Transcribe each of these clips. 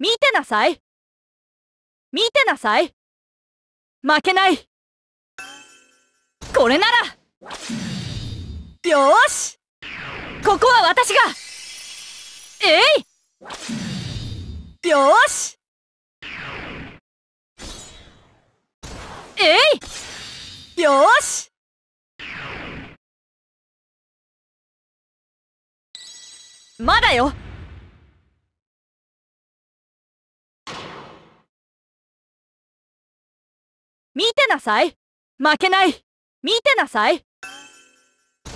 見てなさい見てなさい負けないこれならよしここは私がえいよしえいよしまだよ見てなさい負けない見てなさい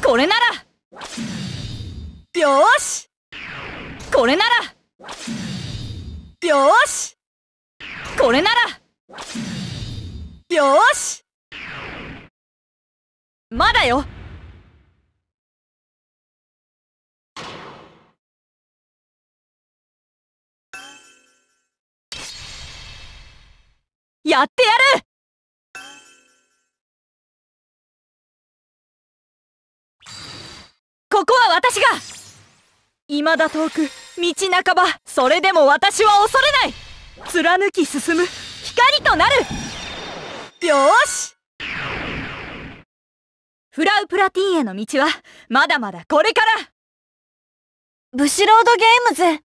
これならよしこれならよしこれならよしまだよやってやるここは私が未だ遠く道半ばそれでも私は恐れない貫き進む光となるよしフラウプラティーンへの道はまだまだこれからブシロードゲームズ